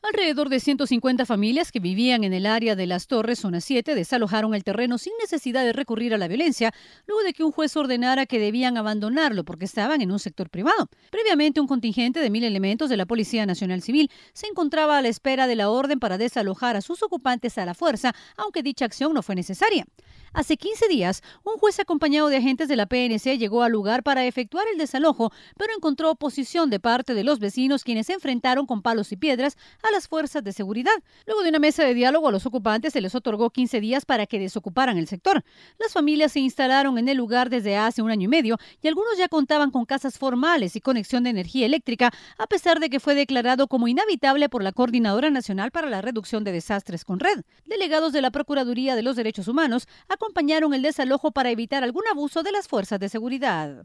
Alrededor de 150 familias que vivían en el área de Las Torres, zona 7, desalojaron el terreno sin necesidad de recurrir a la violencia, luego de que un juez ordenara que debían abandonarlo porque estaban en un sector privado. Previamente, un contingente de mil elementos de la Policía Nacional Civil se encontraba a la espera de la orden para desalojar a sus ocupantes a la fuerza, aunque dicha acción no fue necesaria. Hace 15 días, un juez acompañado de agentes de la PNC llegó al lugar para efectuar el desalojo, pero encontró oposición de parte de los vecinos quienes se enfrentaron con palos y piedras a las fuerzas de seguridad. Luego de una mesa de diálogo a los ocupantes se les otorgó 15 días para que desocuparan el sector. Las familias se instalaron en el lugar desde hace un año y medio y algunos ya contaban con casas formales y conexión de energía eléctrica, a pesar de que fue declarado como inhabitable por la Coordinadora Nacional para la Reducción de Desastres con Red. Delegados de la Procuraduría de los Derechos Humanos acompañaron el desalojo para evitar algún abuso de las fuerzas de seguridad.